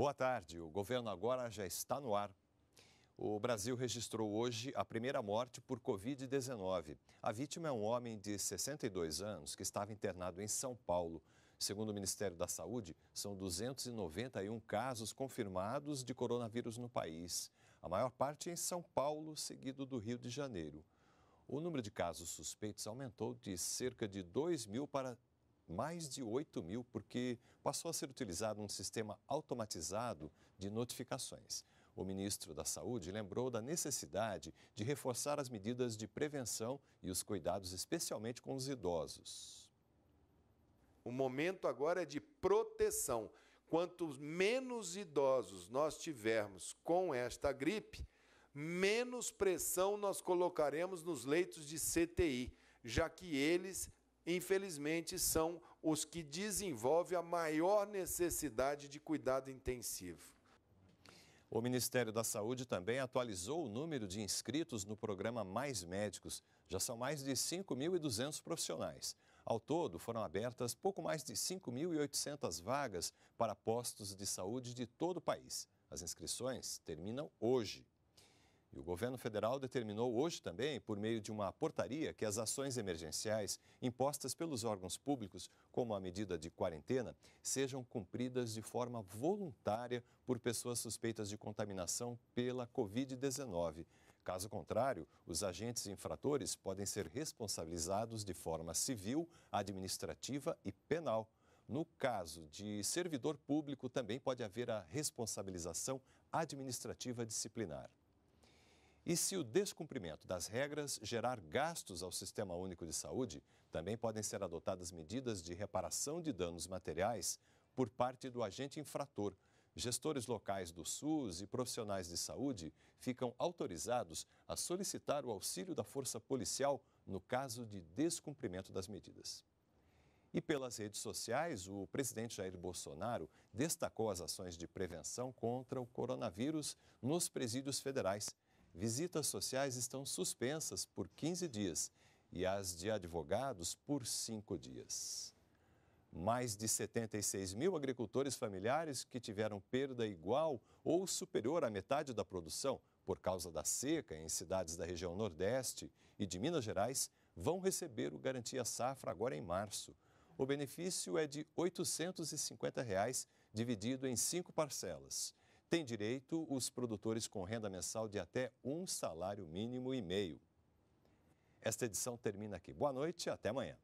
Boa tarde. O governo agora já está no ar. O Brasil registrou hoje a primeira morte por Covid-19. A vítima é um homem de 62 anos que estava internado em São Paulo. Segundo o Ministério da Saúde, são 291 casos confirmados de coronavírus no país. A maior parte em São Paulo, seguido do Rio de Janeiro. O número de casos suspeitos aumentou de cerca de 2 mil para mais de 8 mil, porque passou a ser utilizado um sistema automatizado de notificações. O ministro da Saúde lembrou da necessidade de reforçar as medidas de prevenção e os cuidados, especialmente com os idosos. O momento agora é de proteção. Quanto menos idosos nós tivermos com esta gripe, menos pressão nós colocaremos nos leitos de CTI, já que eles infelizmente, são os que desenvolvem a maior necessidade de cuidado intensivo. O Ministério da Saúde também atualizou o número de inscritos no programa Mais Médicos. Já são mais de 5.200 profissionais. Ao todo, foram abertas pouco mais de 5.800 vagas para postos de saúde de todo o país. As inscrições terminam hoje. E o governo federal determinou hoje também, por meio de uma portaria, que as ações emergenciais impostas pelos órgãos públicos, como a medida de quarentena, sejam cumpridas de forma voluntária por pessoas suspeitas de contaminação pela Covid-19. Caso contrário, os agentes infratores podem ser responsabilizados de forma civil, administrativa e penal. No caso de servidor público, também pode haver a responsabilização administrativa disciplinar. E se o descumprimento das regras gerar gastos ao Sistema Único de Saúde, também podem ser adotadas medidas de reparação de danos materiais por parte do agente infrator. Gestores locais do SUS e profissionais de saúde ficam autorizados a solicitar o auxílio da força policial no caso de descumprimento das medidas. E pelas redes sociais, o presidente Jair Bolsonaro destacou as ações de prevenção contra o coronavírus nos presídios federais visitas sociais estão suspensas por 15 dias e as de advogados por cinco dias. Mais de 76 mil agricultores familiares que tiveram perda igual ou superior à metade da produção por causa da seca em cidades da região Nordeste e de Minas Gerais vão receber o Garantia Safra agora em março. O benefício é de R$ 850, reais, dividido em cinco parcelas. Tem direito os produtores com renda mensal de até um salário mínimo e meio. Esta edição termina aqui. Boa noite, até amanhã.